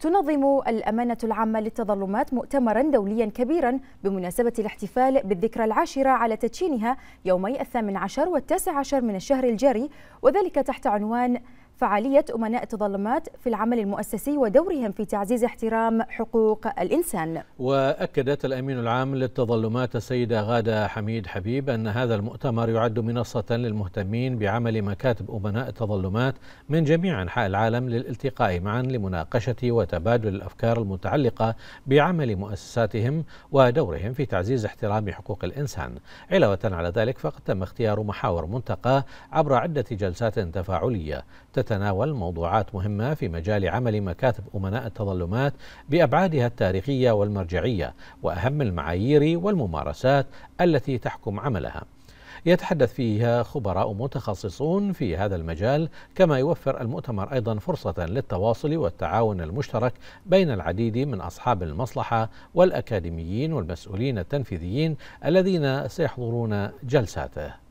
تنظم الأمانة العامة للتظلمات مؤتمرا دوليا كبيرا بمناسبة الاحتفال بالذكرى العاشرة على تدشينها يومي الثامن عشر والتاسع عشر من الشهر الجاري وذلك تحت عنوان فعالية أمناء التظلمات في العمل المؤسسي ودورهم في تعزيز احترام حقوق الإنسان وأكدت الأمين العام للتظلمات السيدة غادة حميد حبيب أن هذا المؤتمر يعد منصة للمهتمين بعمل مكاتب أمناء التظلمات من جميع أنحاء العالم للالتقاء معا لمناقشة وتبادل الأفكار المتعلقة بعمل مؤسساتهم ودورهم في تعزيز احترام حقوق الإنسان علاوة على ذلك فقد تم اختيار محاور منتقاه عبر عدة جلسات تفاعلية تتناول موضوعات مهمة في مجال عمل مكاتب أمناء التظلمات بأبعادها التاريخية والمرجعية وأهم المعايير والممارسات التي تحكم عملها. يتحدث فيها خبراء متخصصون في هذا المجال كما يوفر المؤتمر ايضا فرصه للتواصل والتعاون المشترك بين العديد من اصحاب المصلحه والاكاديميين والمسؤولين التنفيذيين الذين سيحضرون جلساته